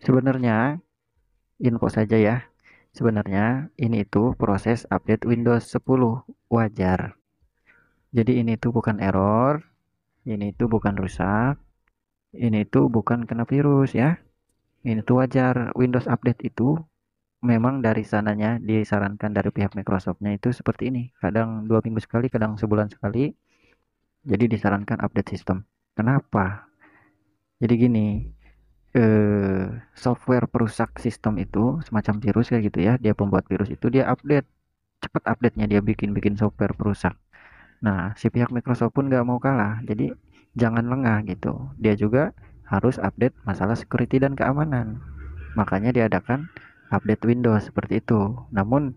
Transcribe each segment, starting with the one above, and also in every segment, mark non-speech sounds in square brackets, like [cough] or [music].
Sebenarnya info saja ya. Sebenarnya ini itu proses update Windows 10 wajar. Jadi ini itu bukan error, ini itu bukan rusak, ini itu bukan kena virus ya. Ini itu wajar. Windows update itu memang dari sananya disarankan dari pihak Microsoftnya itu seperti ini. Kadang dua minggu sekali, kadang sebulan sekali. Jadi disarankan update sistem. Kenapa? Jadi gini, eh, software perusak sistem itu semacam virus kayak gitu ya dia pembuat virus itu dia update cepat update nya dia bikin bikin software perusak nah si pihak Microsoft pun nggak mau kalah jadi jangan lengah gitu dia juga harus update masalah security dan keamanan makanya diadakan update Windows seperti itu namun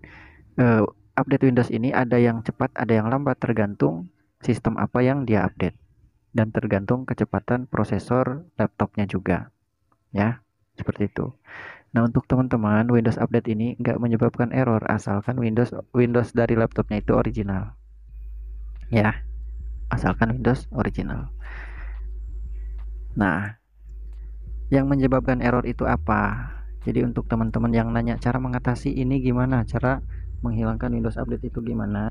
eh, update Windows ini ada yang cepat ada yang lambat tergantung sistem apa yang dia update dan tergantung kecepatan prosesor laptopnya juga ya seperti itu nah untuk teman-teman Windows update ini nggak menyebabkan error asalkan Windows Windows dari laptopnya itu original ya asalkan Windows original nah yang menyebabkan error itu apa jadi untuk teman-teman yang nanya cara mengatasi ini gimana cara menghilangkan Windows update itu gimana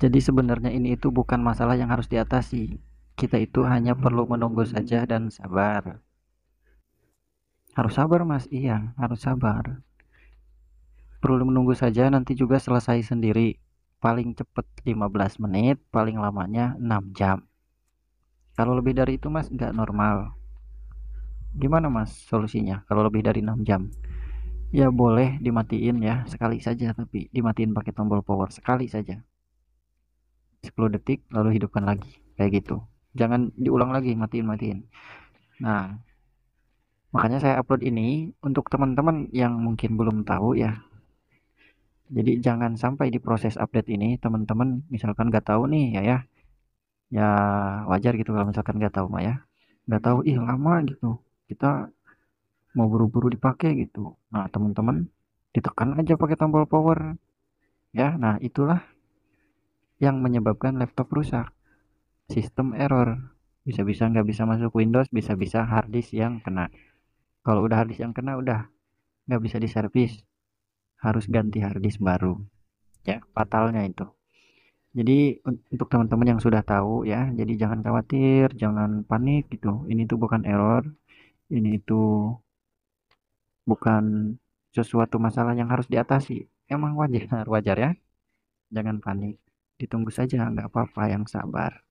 jadi sebenarnya ini itu bukan masalah yang harus diatasi kita itu hanya perlu menunggu saja dan sabar harus sabar mas, iya harus sabar. Perlu menunggu saja nanti juga selesai sendiri. Paling cepat 15 menit, paling lamanya 6 jam. Kalau lebih dari itu mas nggak normal. Gimana mas solusinya kalau lebih dari 6 jam? Ya boleh dimatiin ya sekali saja tapi dimatiin pakai tombol power sekali saja. 10 detik lalu hidupkan lagi kayak gitu. Jangan diulang lagi matiin matiin. Nah, makanya saya upload ini untuk teman-teman yang mungkin belum tahu ya jadi jangan sampai di proses update ini teman-teman misalkan nggak tahu nih ya ya ya wajar gitu kalau misalkan nggak tahu mah ya nggak tahu ih lama gitu kita mau buru-buru dipakai gitu nah teman-teman ditekan aja pakai tombol power ya nah itulah yang menyebabkan laptop rusak sistem error bisa-bisa nggak bisa masuk Windows bisa-bisa hard disk yang kena kalau udah harddisk yang kena udah nggak bisa diservis harus ganti harddisk baru ya fatalnya itu jadi untuk teman-teman yang sudah tahu ya jadi jangan khawatir jangan panik gitu ini tuh bukan error ini itu bukan sesuatu masalah yang harus diatasi emang wajar [laughs] wajar ya jangan panik ditunggu saja nggak apa-apa yang sabar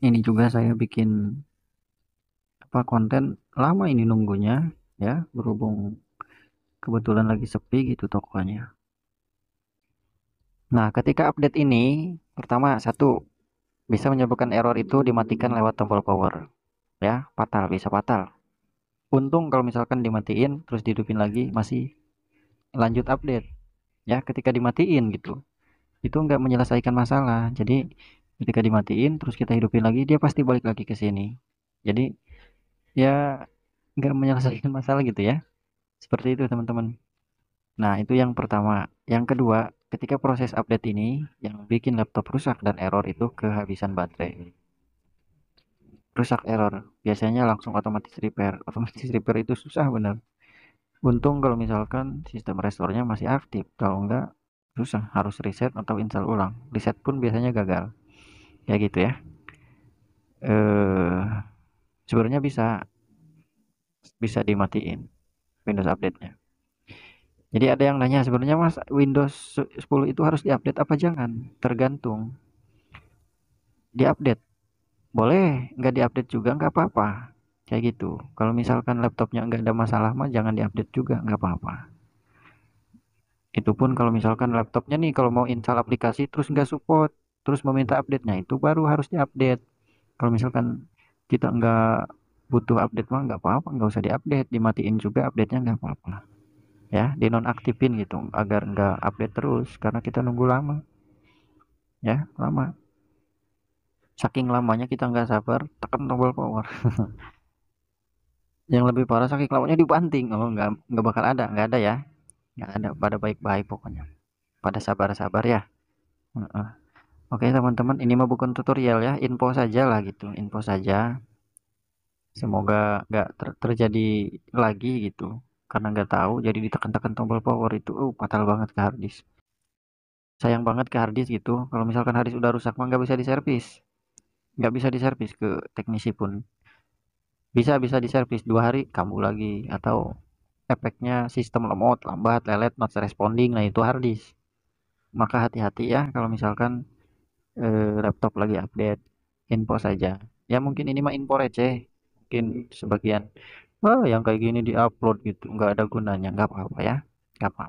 ini juga saya bikin beberapa konten lama ini nunggunya ya berhubung kebetulan lagi sepi gitu tokonya nah ketika update ini pertama satu bisa menyebabkan error itu dimatikan lewat tombol power ya fatal bisa fatal untung kalau misalkan dimatiin terus dihidupin lagi masih lanjut update ya ketika dimatiin gitu itu nggak menyelesaikan masalah jadi ketika dimatiin terus kita hidupin lagi dia pasti balik lagi ke sini jadi ya nggak menyelesaikan masalah gitu ya seperti itu teman-teman nah itu yang pertama yang kedua ketika proses update ini yang bikin laptop rusak dan error itu kehabisan baterai rusak error biasanya langsung otomatis repair otomatis repair itu susah bener untung kalau misalkan sistem restorenya masih aktif kalau enggak susah harus reset atau install ulang reset pun biasanya gagal ya gitu ya eh sebenarnya bisa bisa dimatiin Windows update-nya. Jadi ada yang nanya sebenarnya Mas Windows 10 itu harus diupdate apa jangan? Tergantung. Diupdate. Boleh, nggak diupdate juga nggak apa-apa. Kayak gitu. Kalau misalkan laptopnya nggak ada masalah mah jangan diupdate juga nggak apa-apa. Itu pun kalau misalkan laptopnya nih kalau mau install aplikasi terus nggak support, terus meminta update-nya itu baru harus diupdate. Kalau misalkan kita nggak butuh update mah nggak apa-apa nggak usah diupdate dimatiin juga update-nya nggak apa-apa ya di nonaktifin gitu agar nggak update terus karena kita nunggu lama ya lama saking lamanya kita nggak sabar tekan tombol power [laughs] yang lebih parah saking lamanya dibanting oh nggak nggak bakal ada nggak ada ya nggak ada pada baik-baik pokoknya pada sabar-sabar ya uh -uh. Oke teman-teman ini mah bukan tutorial ya info saja lah gitu info saja semoga nggak ter terjadi lagi gitu karena nggak tahu jadi ditekan-tekan tombol power itu uh fatal banget ke harddisk sayang banget ke harddisk gitu kalau misalkan harddisk udah rusak mah nggak bisa diservis nggak bisa diservis ke teknisi pun bisa bisa diservis dua hari kamu lagi atau efeknya sistem lemot lambat lelet not responding nah itu harddisk maka hati-hati ya kalau misalkan Eh, laptop lagi update info saja ya mungkin ini mah info receh mungkin sebagian oh yang kayak gini diupload gitu nggak ada gunanya nggak apa-apa ya nggak apa, -apa.